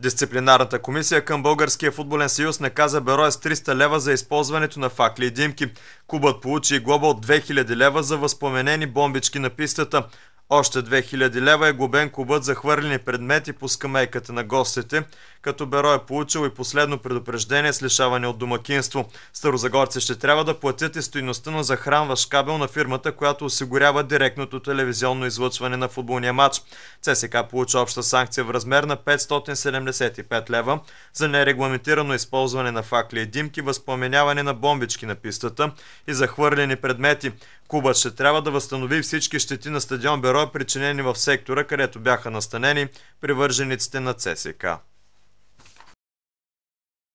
Дисциплинарната комисия към Българския футболен съюз наказа Бероя с 300 лева за използването на факли и димки. Кубът получи глоба от 2000 лева за възпоменени бомбички на пистата. Още 2000 лева е губен кубът за хвърлени предмети по скамейката на гостите, като Беро е получил и последно предупреждение с лишаване от домакинство. Старозагорци ще трябва да платят и стоиността на захранващ кабел на фирмата, която осигурява директното телевизионно излъчване на футболния матч. ЦСК получи обща санкция в размер на 575 лева за нерегламентирано използване на факли и димки, възпламеняване на бомбички на пистата и за хвърлени предмети. Куба ще трябва да възстанови всички щети на стадион Берой, причинени в сектора, където бяха настанени привържениците на ЦСКА.